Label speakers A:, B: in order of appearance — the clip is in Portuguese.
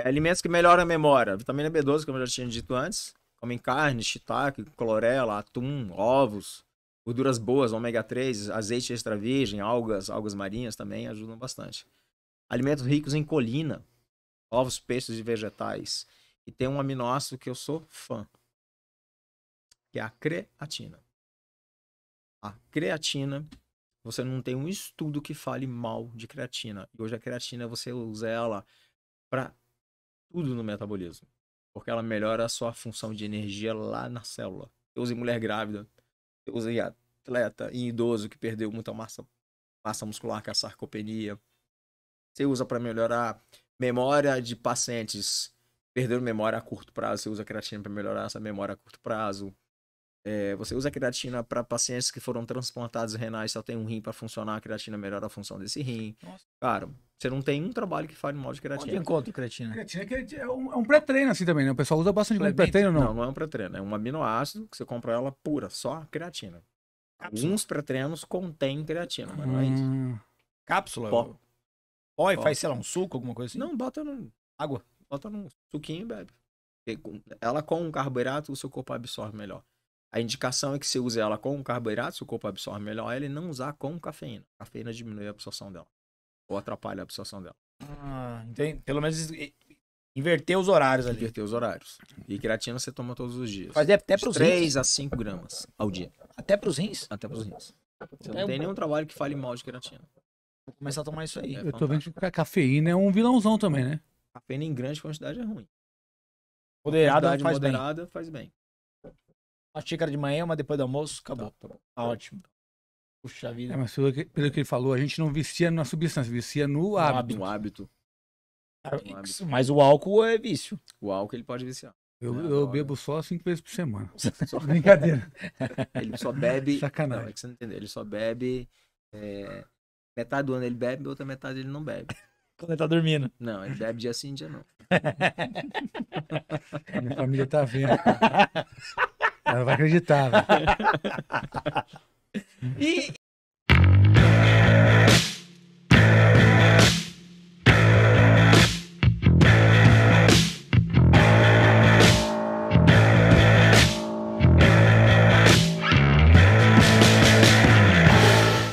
A: É alimentos que melhoram a memória. Vitamina B12, como eu já tinha dito antes. Comem carne, shiitake, clorela, atum, ovos, gorduras boas, ômega 3, azeite extra virgem, algas, algas marinhas também ajudam bastante. Alimentos ricos em colina, ovos, peixes e vegetais. E tem um aminoácido que eu sou fã, que é a creatina. A creatina, você não tem um estudo que fale mal de creatina. E hoje a creatina você usa ela para tudo no metabolismo. Porque ela melhora a sua função de energia lá na célula. Eu usei mulher grávida, eu usei atleta em idoso que perdeu muita massa, massa muscular que é a sarcopenia. Você usa para melhorar memória de pacientes perdendo memória a curto prazo, você usa creatina para melhorar essa memória a curto prazo. É, você usa a creatina para pacientes que foram transplantados renais, só tem um rim para funcionar, a creatina melhora a função desse rim. Nossa. Cara, você não tem um trabalho que fale mal de creatina. Onde encontra creatina? Creatina é, é, é, um, pré-treino assim também, né? O pessoal usa bastante como pré-treino, não? Não, não é um pré-treino. É um aminoácido que você compra ela pura, só creatina. Cápsula. Alguns pré-treinos contêm creatina, mas não é isso. Hum. Cápsula? Pó. Pó e faz, sei lá, um suco, alguma coisa assim? Não, bota no... Água? Bota num suquinho e bebe. Ela com um carboidrato, o seu corpo absorve melhor. A indicação é que você use ela com carboidrato, se o corpo absorve melhor ela, e não usar com cafeína. A cafeína diminui a absorção dela. Ou atrapalha a absorção dela. Ah, então, pelo menos inverter os horários ali. Inverter os horários. E creatina você toma todos os dias. Fazer é até pros 3 rins. a 5 gramas ao dia. Até para os rins? Até para os rins. Você não é tem um... nenhum trabalho que fale mal de creatina. Vou começar a tomar isso aí. É Eu tô vendo que a cafeína é um vilãozão também, né? Cafeína em grande quantidade é ruim. Moderada faz moderada bem. faz bem. Uma xícara de manhã, uma depois do almoço, acabou. Tá, tá, tá, ótimo. Puxa vida. É, mas pelo que, pelo que ele falou, a gente não vicia na substância, vicia no, no hábito. No hábito. Ah, no hábito. Mas o álcool é vício. O álcool ele pode viciar. Eu, né, eu bebo só cinco vezes por semana. Só... Brincadeira. ele só bebe. Sacanagem. Não, é que você não entendeu. Ele só bebe. É... Metade do ano ele bebe, outra metade ele não bebe. Quando ele tá dormindo. Não, ele bebe dia sim, dia não. Minha família tá vendo. Ela não vai acreditar. e,